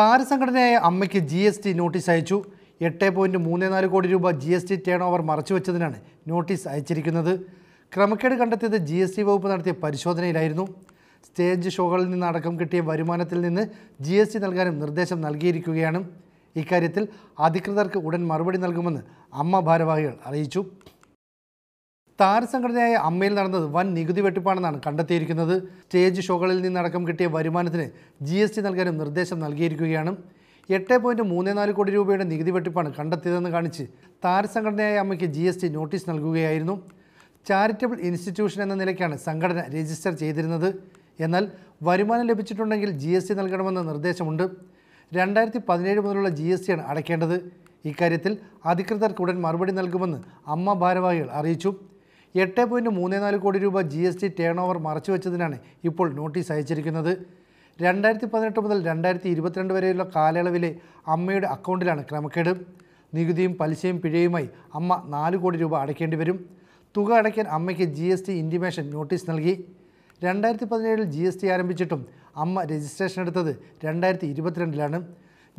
താരസംഘടനയായ അമ്മയ്ക്ക് G S ടി notice അയച്ചു എട്ട് പോയിൻറ്റ് മൂന്ന് നാല് കോടി രൂപ ജി എസ് ടി ടേൺ ഓവർ വെച്ചതിനാണ് നോട്ടീസ് അയച്ചിരിക്കുന്നത് ക്രമക്കേട് കണ്ടെത്തിയത് ജി എസ് ടി വകുപ്പ് നടത്തിയ പരിശോധനയിലായിരുന്നു സ്റ്റേജ് ഷോകളിൽ നിന്ന് അടക്കം കിട്ടിയ വരുമാനത്തിൽ നിന്ന് ജി എസ് ടി നൽകാനും നിർദ്ദേശം നൽകിയിരിക്കുകയാണ് ഇക്കാര്യത്തിൽ അധികൃതർക്ക് ഉടൻ മറുപടി നൽകുമെന്ന് അമ്മ ഭാരവാഹികൾ അറിയിച്ചു താരസംഘടനയായ അമ്മയിൽ നടന്നത് വൻ നികുതി വെട്ടിപ്പാണെന്നാണ് കണ്ടെത്തിയിരിക്കുന്നത് സ്റ്റേജ് ഷോകളിൽ നിന്നടക്കം കിട്ടിയ വരുമാനത്തിന് ജി എസ് ടി നൽകാനും നിർദ്ദേശം നൽകിയിരിക്കുകയാണ് എട്ട് പോയിൻറ്റ് മൂന്ന് നാല് കോടി രൂപയുടെ നികുതി വെട്ടിപ്പാണ് കണ്ടെത്തിയതെന്ന് കാണിച്ച് താരസംഘടനയായ അമ്മയ്ക്ക് ജി എസ് ടി നോട്ടീസ് നൽകുകയായിരുന്നു ചാരിറ്റബിൾ ഇൻസ്റ്റിറ്റ്യൂഷൻ എന്ന നിലയ്ക്കാണ് സംഘടന രജിസ്റ്റർ ചെയ്തിരുന്നത് എന്നാൽ വരുമാനം ലഭിച്ചിട്ടുണ്ടെങ്കിൽ ജി എസ് ടി നൽകണമെന്ന നിർദ്ദേശമുണ്ട് രണ്ടായിരത്തി പതിനേഴ് മുതലുള്ള ജി എസ് ടിയാണ് അടയ്ക്കേണ്ടത് ഇക്കാര്യത്തിൽ ഉടൻ മറുപടി നൽകുമെന്ന് അമ്മ ഭാരവാഹികൾ അറിയിച്ചു എട്ട് പോയിൻറ്റ് മൂന്ന് നാല് കോടി രൂപ ജി എസ് ടി ടേൺ ഓവർ മറച്ചുവെച്ചതിനാണ് ഇപ്പോൾ നോട്ടീസ് അയച്ചിരിക്കുന്നത് രണ്ടായിരത്തി പതിനെട്ട് മുതൽ രണ്ടായിരത്തി ഇരുപത്തിരണ്ട് വരെയുള്ള കാലയളവിലെ അമ്മയുടെ അക്കൗണ്ടിലാണ് ക്രമക്കേട് നികുതിയും പലിശയും പിഴയുമായി അമ്മ നാല് കോടി രൂപ അടയ്ക്കേണ്ടി വരും തുക അടയ്ക്കാൻ അമ്മയ്ക്ക് G S T intimation notice നൽകി രണ്ടായിരത്തി പതിനേഴിൽ ജി എസ് ടി ആരംഭിച്ചിട്ടും അമ്മ രജിസ്ട്രേഷൻ എടുത്തത് രണ്ടായിരത്തി ഇരുപത്തിരണ്ടിലാണ്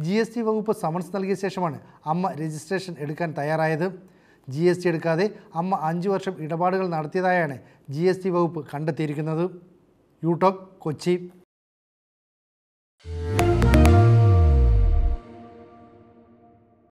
ജി എസ് ടി വകുപ്പ് സമൻസ് നൽകിയ ശേഷമാണ് അമ്മ രജിസ്ട്രേഷൻ എടുക്കാൻ തയ്യാറായത് ജി എസ് ടി എടുക്കാതെ അമ്മ അഞ്ച് വർഷം ഇടപാടുകൾ നടത്തിയതായാണ് ജി എസ് ടി വകുപ്പ് കണ്ടെത്തിയിരിക്കുന്നത് യൂടോക് കൊച്ചി